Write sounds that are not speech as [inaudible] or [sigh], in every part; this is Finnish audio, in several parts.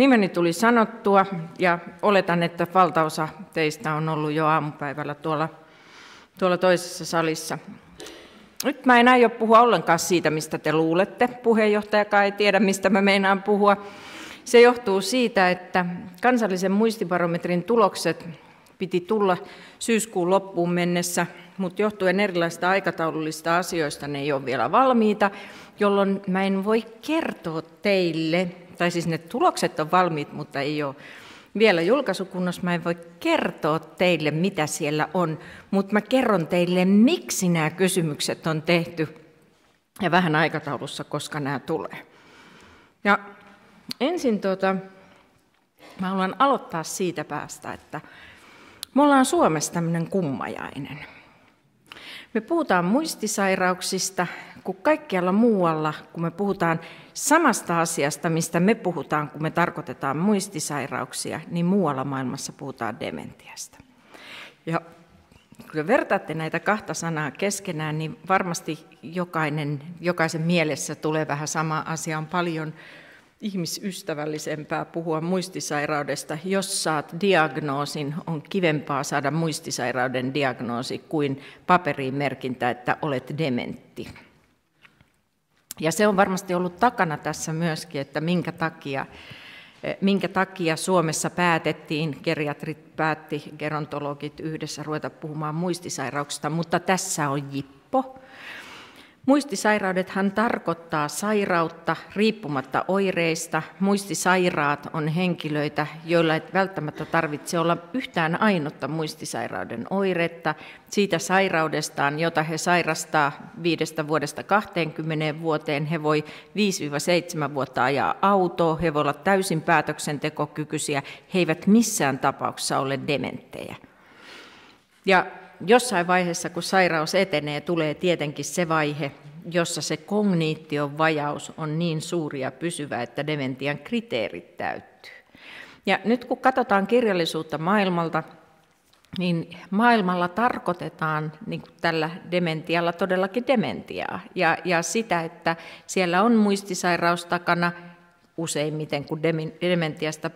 Nimeni tuli sanottua ja oletan, että valtaosa teistä on ollut jo aamupäivällä tuolla, tuolla toisessa salissa. Nyt mä en aio puhua ollenkaan siitä, mistä te luulette. Puheenjohtajakaan ei tiedä, mistä mä meinaan puhua. Se johtuu siitä, että kansallisen muistibarometrin tulokset piti tulla syyskuun loppuun mennessä, mutta johtuen erilaisista aikataulullista asioista ne ei ole vielä valmiita, jolloin mä en voi kertoa teille, tai siis ne tulokset on valmiit, mutta ei ole vielä julkaisukunnossa. Mä en voi kertoa teille, mitä siellä on, mutta mä kerron teille, miksi nämä kysymykset on tehty ja vähän aikataulussa, koska nämä tulee. Ja ensin tuota, mä haluan aloittaa siitä päästä, että me ollaan Suomessa tämmöinen kummajainen. Me puhutaan muistisairauksista, kun kaikkialla muualla, kun me puhutaan samasta asiasta, mistä me puhutaan, kun me tarkoitetaan muistisairauksia, niin muualla maailmassa puhutaan dementiasta. Ja kun vertaatte näitä kahta sanaa keskenään, niin varmasti jokainen, jokaisen mielessä tulee vähän sama asia. On paljon ihmisystävällisempää puhua muistisairaudesta. Jos saat diagnoosin, on kivempaa saada muistisairauden diagnoosi kuin paperiin merkintä, että olet dementti. Ja se on varmasti ollut takana tässä myöskin, että minkä takia, eh, minkä takia Suomessa päätettiin, geriatrit päätti, gerontologit yhdessä ruveta puhumaan muistisairauksista, mutta tässä on jippo. Muistisairaudethan tarkoittaa sairautta riippumatta oireista. Muistisairaat on henkilöitä, joilla ei välttämättä tarvitse olla yhtään ainutta muistisairauden oiretta. Siitä sairaudestaan, jota he sairastaa viidestä vuodesta 20 vuoteen, he voi 5-7 vuotta ajaa autoa, he voivat olla täysin päätöksentekokykyisiä, he eivät missään tapauksessa ole dementtejä. Ja jossain vaiheessa, kun sairaus etenee, tulee tietenkin se vaihe, jossa se kognition vajaus on niin suuri ja pysyvä, että dementian kriteerit täyttyy. Ja nyt kun katsotaan kirjallisuutta maailmalta, niin maailmalla tarkoitetaan niin kuin tällä dementialla todellakin dementiaa ja, ja sitä, että siellä on muistisairaus takana useimmiten, kun dementiasta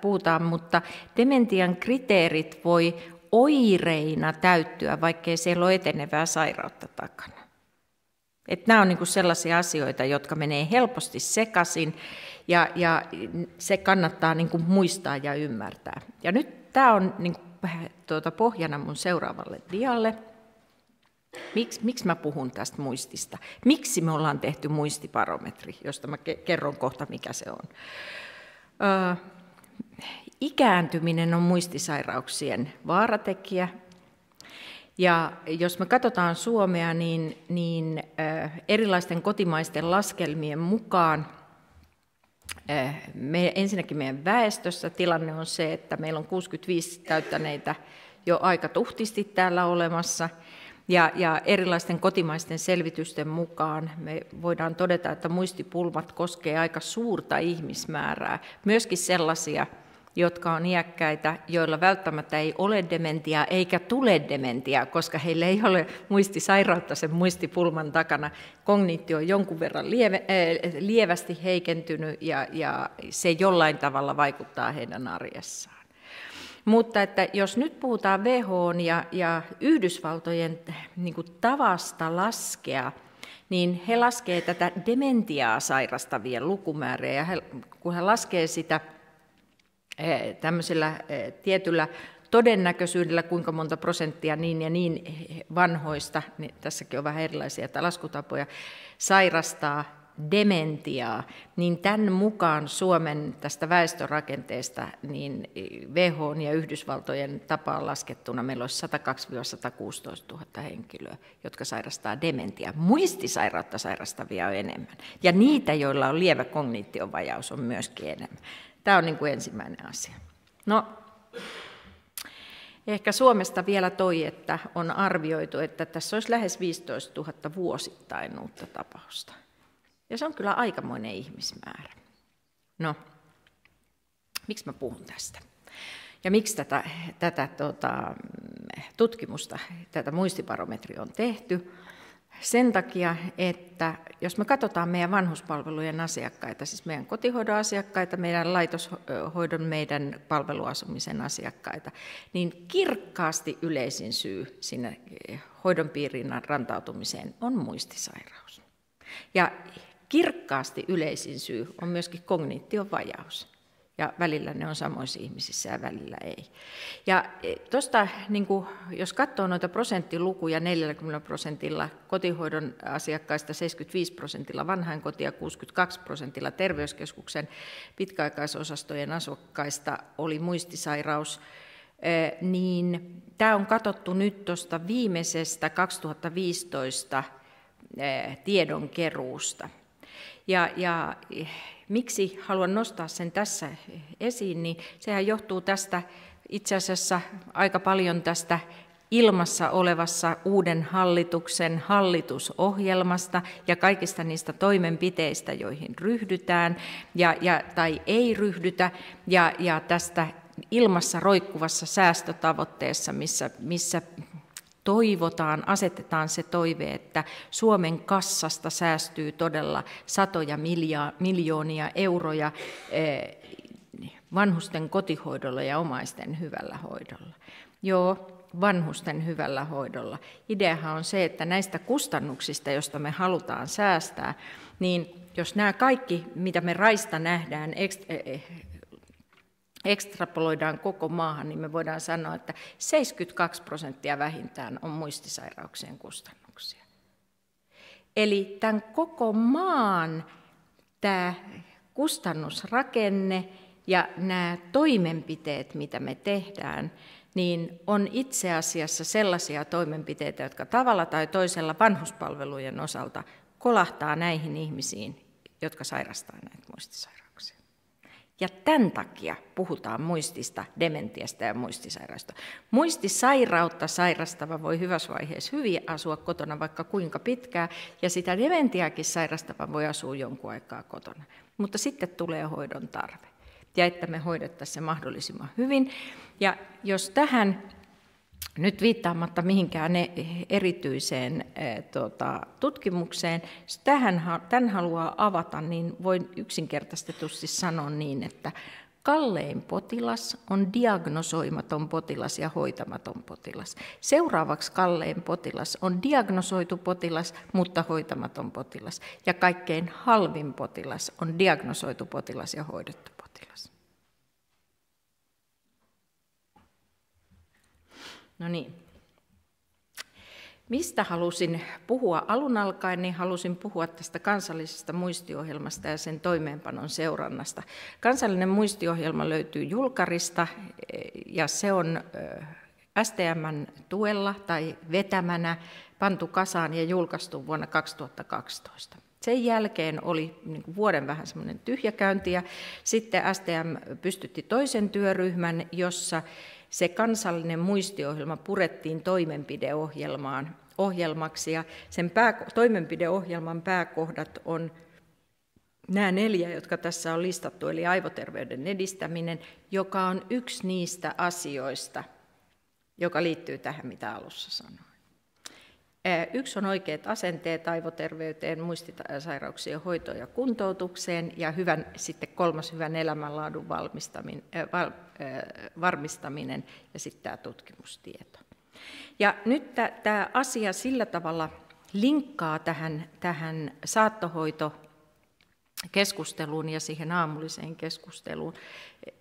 puhutaan, mutta dementian kriteerit voi oireina täyttyä, vaikkei siellä ole etenevää sairautta takana. Et nämä on niinku sellaisia asioita, jotka menee helposti sekaisin ja, ja se kannattaa niinku muistaa ja ymmärtää. Ja nyt tämä on niinku, tuota, pohjana mun seuraavalle dialle. Miks, miksi mä puhun tästä muistista? Miksi me ollaan tehty muistiparometri, josta mä kerron kohta, mikä se on? Öö, ikääntyminen on muistisairauksien vaaratekijä. Ja jos me katsotaan Suomea, niin, niin erilaisten kotimaisten laskelmien mukaan me, ensinnäkin meidän väestössä tilanne on se, että meillä on 65 täyttäneitä jo aika tuhtisti täällä olemassa. Ja, ja erilaisten kotimaisten selvitysten mukaan me voidaan todeta, että muistipulmat koskee aika suurta ihmismäärää, myöskin sellaisia – jotka on iäkkäitä, joilla välttämättä ei ole dementiaa eikä tule dementiaa, koska heillä ei ole muistisairautta sen muistipulman takana. Kognitio on jonkun verran lieve, äh, lievästi heikentynyt ja, ja se jollain tavalla vaikuttaa heidän arjessaan. Mutta että jos nyt puhutaan WHO ja, ja Yhdysvaltojen niin kuin tavasta laskea, niin he laskevat tätä dementiaa sairastavien lukumäärää. Ja he, kun he laskevat sitä Eh, tämmöisellä eh, tietyllä todennäköisyydellä, kuinka monta prosenttia niin ja niin vanhoista, niin tässäkin on vähän erilaisia että laskutapoja, sairastaa dementiaa, niin tämän mukaan Suomen tästä väestörakenteesta niin eh, WHO ja Yhdysvaltojen tapaan laskettuna meillä olisi 102-116 000 henkilöä, jotka sairastaa dementiaa. Muistisairautta sairastavia on enemmän, ja niitä, joilla on lievä kognitiovajaus, on myöskin enemmän. Tämä on niin kuin ensimmäinen asia. No, ehkä Suomesta vielä toi, että on arvioitu, että tässä olisi lähes 15 000 vuosittain uutta tapausta. Ja se on kyllä aikamoinen ihmismäärä. No, miksi mä puhun tästä? Ja miksi tätä, tätä tuota, tutkimusta, tätä muistibarometri on tehty? sen takia, että jos me katsotaan meidän vanhuspalvelujen asiakkaita, siis meidän kotihoidon asiakkaita, meidän laitoshoidon, meidän palveluasumisen asiakkaita, niin kirkkaasti yleisin syy sinne eh, hoidon piirin rantautumiseen on muistisairaus. Ja kirkkaasti yleisin syy on myöskin kognition vajaus. Ja välillä ne on samoissa ihmisissä ja välillä ei. Ja e, tuosta, niin kuin, jos katsoo noita prosenttilukuja, 40 prosentilla kotihoidon asiakkaista, 75 prosentilla vanhainkotia, 62 prosentilla terveyskeskuksen pitkäaikaisosastojen asukkaista oli muistisairaus, e, niin tämä on katsottu nyt tuosta viimeisestä 2015 e, tiedonkeruusta – ja, ja eh, miksi haluan nostaa sen tässä eh, esiin, niin sehän johtuu tästä itse asiassa aika paljon tästä ilmassa olevassa uuden hallituksen hallitusohjelmasta ja kaikista niistä toimenpiteistä, joihin ryhdytään ja, ja, tai ei ryhdytä, ja, ja tästä ilmassa roikkuvassa säästötavoitteessa, missä, missä toivotaan, asetetaan se toive, että Suomen kassasta säästyy todella satoja miljoonia euroja eh, vanhusten kotihoidolla ja omaisten hyvällä hoidolla. Joo, vanhusten hyvällä hoidolla. Ideahan on se, että näistä kustannuksista, joista me halutaan säästää, niin jos nämä kaikki, mitä me raista nähdään eh, eh, ekstrapoloidaan koko maahan, niin me voidaan sanoa, että 72 prosenttia vähintään on muistisairauksien kustannuksia. Eli tämän koko maan tämä kustannusrakenne ja nämä toimenpiteet, mitä me tehdään, niin on itse asiassa sellaisia toimenpiteitä, jotka tavalla tai toisella vanhuspalvelujen osalta kolahtaa näihin ihmisiin, jotka sairastaa näitä muistisairauksia. Ja tämän takia puhutaan muistista, dementiasta ja muistisairaista. Muistisairautta sairastava voi hyvässä vaiheessa hyvin asua kotona vaikka kuinka pitkään, ja sitä dementiakin sairastava voi asua jonkun aikaa kotona. Mutta sitten tulee hoidon tarve, ja että me hoidettaisiin se mahdollisimman hyvin. Ja jos tähän nyt viittaamatta mihinkään erityiseen eh, tuota, tutkimukseen, tähän, tämän haluaa avata, niin voin yksinkertaistetusti sanoa niin, että kallein potilas on diagnosoimaton potilas ja hoitamaton potilas. Seuraavaksi kallein potilas on diagnosoitu potilas, mutta hoitamaton potilas. Ja kaikkein halvin potilas on diagnosoitu potilas ja hoidettu potilas. No niin. Mistä halusin puhua alun alkaen, niin halusin puhua tästä kansallisesta muistiohjelmasta ja sen toimeenpanon seurannasta. Kansallinen muistiohjelma löytyy Julkarista eh, ja se on eh, STMn tuella tai vetämänä pantu kasaan ja julkaistu vuonna 2012. Sen jälkeen oli niin kuin vuoden vähän semmoinen tyhjäkäynti ja sitten STM pystytti toisen työryhmän, jossa se kansallinen muistiohjelma purettiin toimenpideohjelmaan ohjelmaksi ja sen pää, toimenpideohjelman pääkohdat on nämä neljä, jotka tässä on listattu, eli aivoterveyden edistäminen, joka on yksi niistä asioista, joka liittyy tähän, mitä alussa sanoin. Yksi on oikeat asenteet aivoterveyteen, muistisairauksien hoitoon ja kuntoutukseen ja hyvän, sitten kolmas hyvän elämänlaadun valmistaminen, val, varmistaminen ja sitten tämä tutkimustieto. Ja nyt tämä asia sillä tavalla linkkaa tähän, tähän saattohoito keskusteluun ja siihen aamulliseen keskusteluun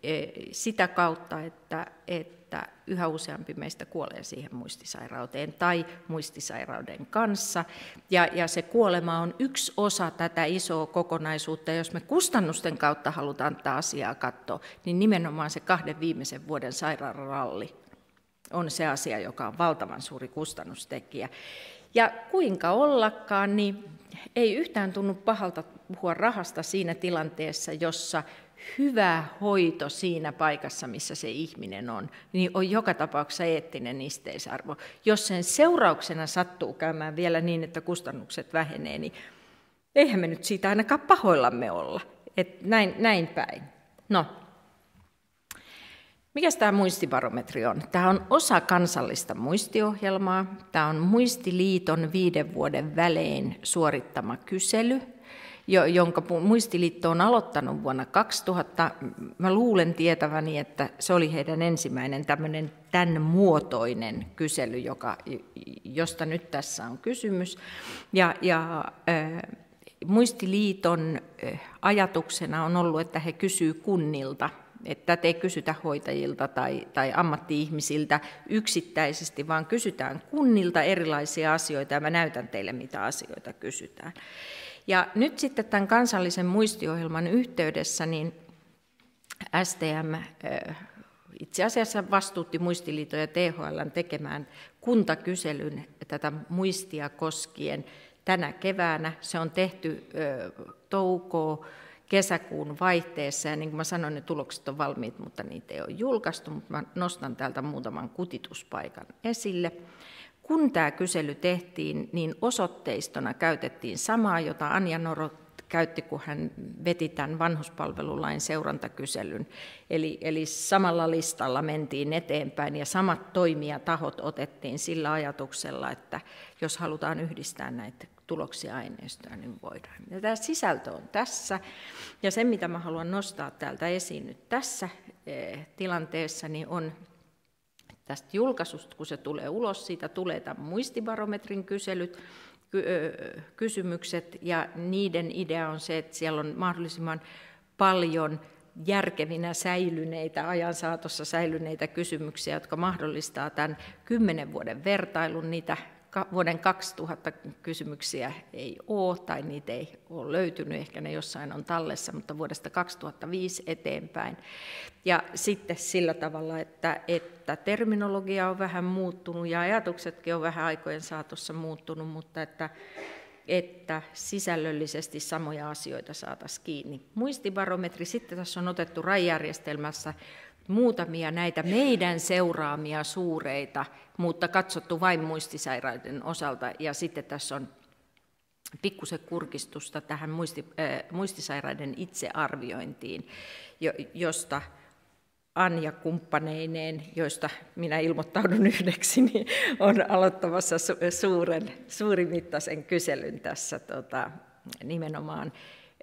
e, sitä kautta, että, että yhä useampi meistä kuolee siihen muistisairauteen tai muistisairauden kanssa. Ja, ja se kuolema on yksi osa tätä isoa kokonaisuutta. Jos me kustannusten kautta halutaan tätä asiaa katsoa, niin nimenomaan se kahden viimeisen vuoden sairaalaralli on se asia, joka on valtavan suuri kustannustekijä. Ja kuinka ollakaan, niin ei yhtään tunnu pahalta puhua rahasta siinä tilanteessa, jossa hyvä hoito siinä paikassa, missä se ihminen on, niin on joka tapauksessa eettinen isteisarvo. Jos sen seurauksena sattuu käymään vielä niin, että kustannukset vähenee, niin eihän me nyt siitä ainakaan pahoillamme olla. Et näin, näin päin. No, mikä tämä muistibarometri on? Tämä on osa kansallista muistiohjelmaa. Tämä on Muistiliiton viiden vuoden välein suorittama kysely, jonka Muistiliitto on aloittanut vuonna 2000. Mä luulen tietäväni, että se oli heidän ensimmäinen tämmöinen tämän muotoinen kysely, joka, josta nyt tässä on kysymys. Ja, ja Muistiliiton ajatuksena on ollut, että he kysyvät kunnilta – että ei kysytä hoitajilta tai, tai ammatti-ihmisiltä yksittäisesti, vaan kysytään kunnilta erilaisia asioita ja mä näytän teille, mitä asioita kysytään. Ja nyt sitten tämän kansallisen muistiohjelman yhteydessä niin STM eh, itse asiassa vastuutti Muistiliiton ja THL tekemään kuntakyselyn tätä muistia koskien tänä keväänä. Se on tehty eh, toukoa kesäkuun vaihteessa. Ja niin kuin mä sanoin, ne tulokset on valmiit, mutta niitä ei ole julkaistu, mutta mä nostan täältä muutaman kutituspaikan esille. Kun tämä kysely tehtiin, niin osoitteistona käytettiin samaa, jota Anja Norot käytti, kun hän veti tämän vanhuspalvelulain seurantakyselyn. Eli, eli samalla listalla mentiin eteenpäin ja samat toimijatahot otettiin sillä ajatuksella, että jos halutaan yhdistää näitä tuloksia aineistoa, niin voidaan. Ja tämä sisältö on tässä, ja se mitä mä haluan nostaa täältä esiin nyt tässä eh, tilanteessa, niin on tästä julkaisusta, kun se tulee ulos, siitä tulee tämän muistibarometrin kyselyt, kysymykset, ja niiden idea on se, että siellä on mahdollisimman paljon järkevinä säilyneitä, ajan saatossa säilyneitä kysymyksiä, jotka mahdollistaa tämän kymmenen vuoden vertailun niitä vuoden 2000 kysymyksiä ei ole tai niitä ei ole löytynyt, ehkä ne jossain on tallessa, mutta vuodesta 2005 eteenpäin. Ja sitten sillä tavalla, että, että terminologia on vähän muuttunut ja ajatuksetkin on vähän aikojen saatossa muuttunut, mutta että että sisällöllisesti samoja asioita saataisiin kiinni. Muistibarometri, sitten tässä on otettu rajärjestelmässä muutamia näitä meidän seuraamia suureita, mutta katsottu vain muistisairaiden osalta. Ja sitten tässä on pikkusen kurkistusta tähän muisti, äh, muistisairaiden itsearviointiin, jo, josta Anja kumppaneineen, joista minä ilmoittaudun [laughs] yhdeksi, niin on aloittamassa su- suuren, suurimittaisen kyselyn tässä tota, nimenomaan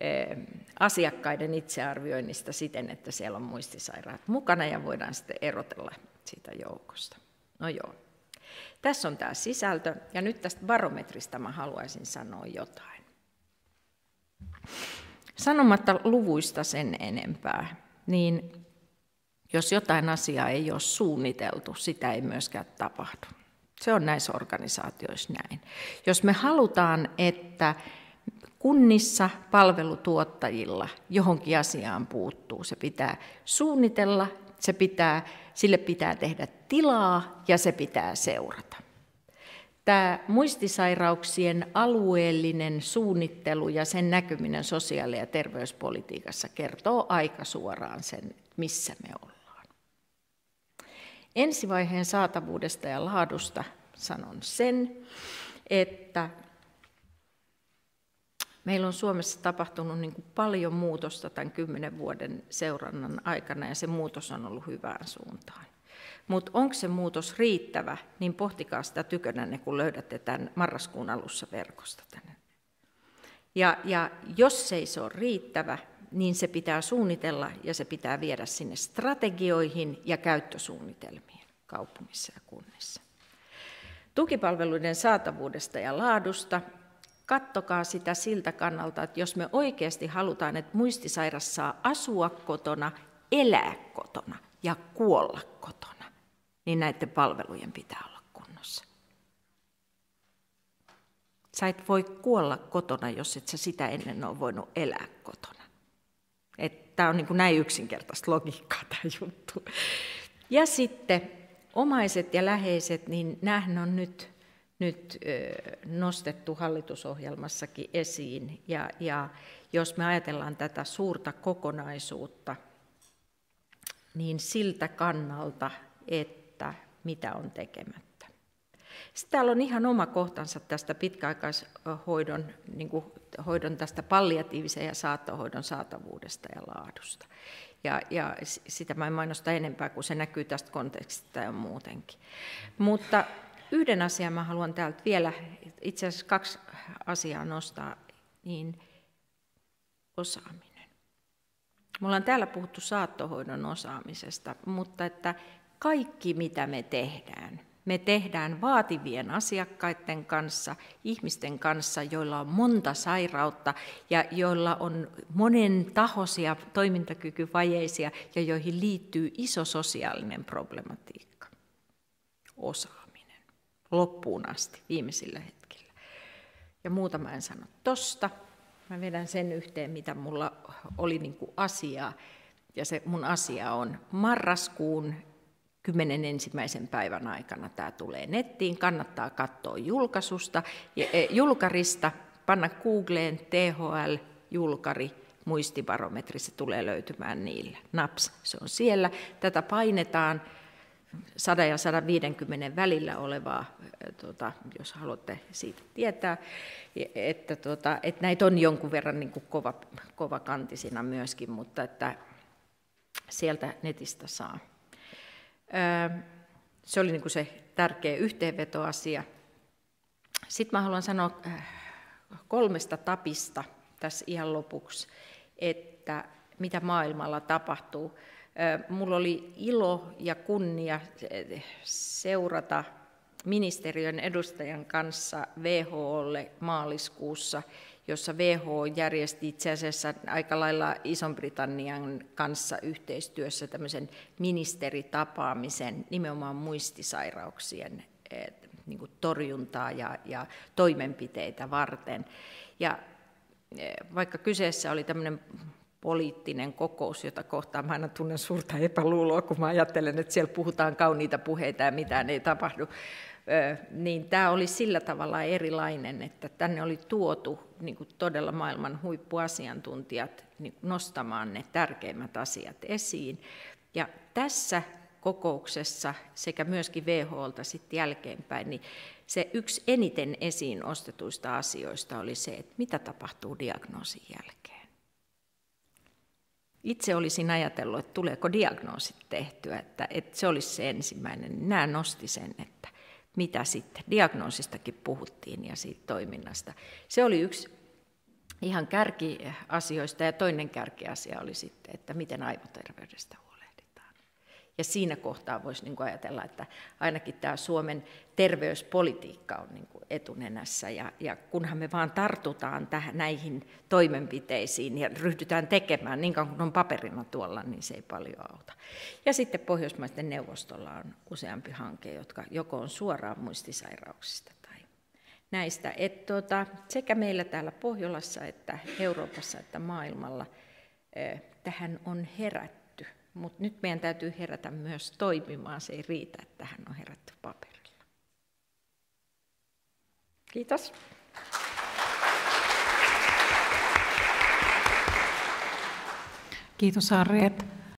Eh, asiakkaiden itsearvioinnista siten, että siellä on muistisairaat mukana ja voidaan sitten erotella siitä joukosta. No joo. Tässä on tämä sisältö ja nyt tästä barometrista mä haluaisin sanoa jotain. Sanomatta luvuista sen enempää, niin jos jotain asiaa ei ole suunniteltu, sitä ei myöskään tapahdu. Se on näissä organisaatioissa näin. Jos me halutaan, että kunnissa palvelutuottajilla johonkin asiaan puuttuu. Se pitää suunnitella, se pitää, sille pitää tehdä tilaa ja se pitää seurata. Tämä muistisairauksien alueellinen suunnittelu ja sen näkyminen sosiaali- ja terveyspolitiikassa kertoo aika suoraan sen, missä me ollaan. Ensivaiheen saatavuudesta ja laadusta sanon sen, että Meillä on Suomessa tapahtunut niin kuin paljon muutosta tämän kymmenen vuoden seurannan aikana ja se muutos on ollut hyvään suuntaan. Mutta onko se muutos riittävä, niin pohtikaa sitä tykönänne, kun löydätte tämän marraskuun alussa verkosta tänne. Ja, ja jos ei se ole riittävä, niin se pitää suunnitella ja se pitää viedä sinne strategioihin ja käyttösuunnitelmiin kaupungissa ja kunnissa. Tukipalveluiden saatavuudesta ja laadusta kattokaa sitä siltä kannalta, että jos me oikeasti halutaan, että muistisairas saa asua kotona, elää kotona ja kuolla kotona, niin näiden palvelujen pitää olla kunnossa. Sä et voi kuolla kotona, jos et sä sitä ennen ole voinut elää kotona. Tämä on niin kuin näin yksinkertaista logiikkaa tämä juttu. Ja sitten omaiset ja läheiset, niin nämähän on nyt nyt nostettu hallitusohjelmassakin esiin. Ja, ja jos me ajatellaan tätä suurta kokonaisuutta, niin siltä kannalta, että mitä on tekemättä. Sitten täällä on ihan oma kohtansa tästä pitkäaikaishoidon, niin kuin, hoidon tästä palliatiivisen ja saattohoidon saatavuudesta ja laadusta. Ja, ja sitä mä en mainosta enempää, kun se näkyy tästä kontekstista ja muutenkin. Mutta yhden asian mä haluan täältä vielä, itse asiassa kaksi asiaa nostaa, niin osaaminen. Me ollaan täällä puhuttu saattohoidon osaamisesta, mutta että kaikki mitä me tehdään, me tehdään vaativien asiakkaiden kanssa, ihmisten kanssa, joilla on monta sairautta ja joilla on monen tahoisia toimintakykyvajeisia ja joihin liittyy iso sosiaalinen problematiikka. Osa loppuun asti, viimeisillä hetkillä. Ja muuta mä en sano tosta. Mä vedän sen yhteen, mitä mulla oli niin kuin asiaa. Ja se mun asia on marraskuun kymmenen ensimmäisen päivän aikana tämä tulee nettiin. Kannattaa katsoa julkaisusta, e, julkarista, panna Googleen THL julkari muistibarometri, se tulee löytymään niillä. Naps, se on siellä. Tätä painetaan 100 ja 150 välillä olevaa, tuota, jos haluatte siitä tietää, että, tuota, että näitä on jonkun verran niin kuin kova, kova kantisina myöskin, mutta että sieltä netistä saa. Se oli niin kuin se tärkeä yhteenvetoasia. Sitten mä haluan sanoa kolmesta tapista tässä ihan lopuksi, että mitä maailmalla tapahtuu. Mulla oli ilo ja kunnia eh, seurata ministeriön edustajan kanssa WHOlle maaliskuussa, jossa WHO järjesti itse asiassa aika lailla iso britannian kanssa yhteistyössä tämmöisen ministeritapaamisen nimenomaan muistisairauksien eh, niin kuin torjuntaa ja, ja toimenpiteitä varten. Ja eh, vaikka kyseessä oli tämmöinen poliittinen kokous, jota kohtaan mä aina tunnen suurta epäluuloa, kun mä ajattelen, että siellä puhutaan kauniita puheita ja mitään ei tapahdu. Niin tämä oli sillä tavalla erilainen, että tänne oli tuotu niin todella maailman huippuasiantuntijat niin nostamaan ne tärkeimmät asiat esiin. Ja tässä kokouksessa sekä myöskin WHOlta sitten jälkeenpäin, niin se yksi eniten esiin ostetuista asioista oli se, että mitä tapahtuu diagnoosin jälkeen. Itse olisin ajatellut, että tuleeko diagnoosit tehtyä, että, että se olisi se ensimmäinen. Nämä nosti sen, että mitä sitten. Diagnoosistakin puhuttiin ja siitä toiminnasta. Se oli yksi ihan kärkiasioista ja toinen kärkiasia oli sitten, että miten aivoterveydestä huolehditaan. Ja siinä kohtaa voisi niin ajatella, että ainakin tämä Suomen terveyspolitiikka on niin kuin etunenässä. Ja, ja kunhan me vaan tartutaan tähän, näihin toimenpiteisiin ja ryhdytään tekemään, niin kauan kun on paperina tuolla, niin se ei paljon auta. Ja sitten Pohjoismaisten neuvostolla on useampi hanke, jotka joko on suoraan muistisairauksista tai näistä. Et tuota, sekä meillä täällä Pohjolassa että Euroopassa että maailmalla tähän on herätty mutta nyt meidän täytyy herätä myös toimimaan. Se ei riitä, että tähän on herätty paperilla. Kiitos. Kiitos Harriet.